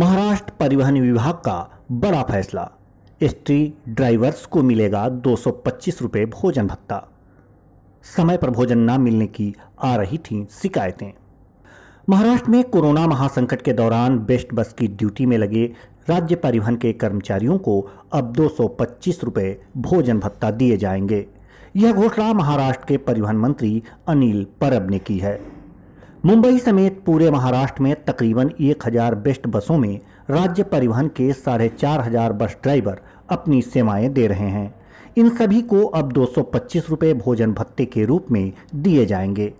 महाराष्ट्र परिवहन विभाग का बड़ा फैसला एसटी ड्राइवर्स को मिलेगा दो सौ भोजन भत्ता समय पर भोजन न मिलने की आ रही थी शिकायतें महाराष्ट्र में कोरोना महासंकट के दौरान बेस्ट बस की ड्यूटी में लगे राज्य परिवहन के कर्मचारियों को अब दो सौ भोजन भत्ता दिए जाएंगे यह घोषणा महाराष्ट्र के परिवहन मंत्री अनिल परब ने की है मुंबई समेत पूरे महाराष्ट्र में तकरीबन एक हजार बेस्ट बसों में राज्य परिवहन के साढ़े चार हजार बस ड्राइवर अपनी सेवाएं दे रहे हैं इन सभी को अब दो सौ भोजन भत्ते के रूप में दिए जाएंगे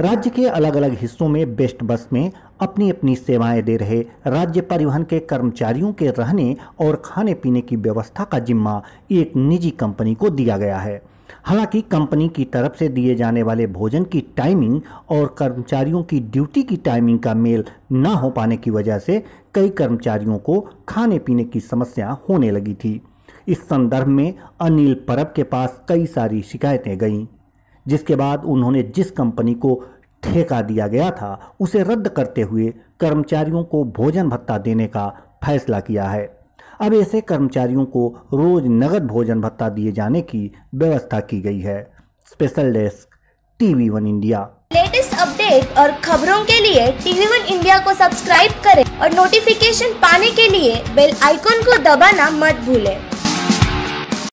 राज्य के अलग अलग हिस्सों में बेस्ट बस में अपनी अपनी सेवाएं दे रहे राज्य परिवहन के कर्मचारियों के रहने और खाने पीने की व्यवस्था का जिम्मा एक निजी कंपनी को दिया गया है हालांकि कंपनी की तरफ से दिए जाने वाले भोजन की टाइमिंग और कर्मचारियों की ड्यूटी की टाइमिंग का मेल न हो पाने की वजह से कई कर्मचारियों को खाने पीने की समस्या होने लगी थी इस संदर्भ में अनिल परब के पास कई सारी शिकायतें गईं जिसके बाद उन्होंने जिस कंपनी को ठेका दिया गया था उसे रद्द करते हुए कर्मचारियों को भोजन भत्ता देने का फैसला किया है अब ऐसे कर्मचारियों को रोज नगद भोजन भत्ता दिए जाने की व्यवस्था की गई है special desk TV one India latest update और खबरों के लिए टीवी वन इंडिया को सब्सक्राइब करें और नोटिफिकेशन पाने के लिए बेल आइकॉन को दबाना मत भूलें।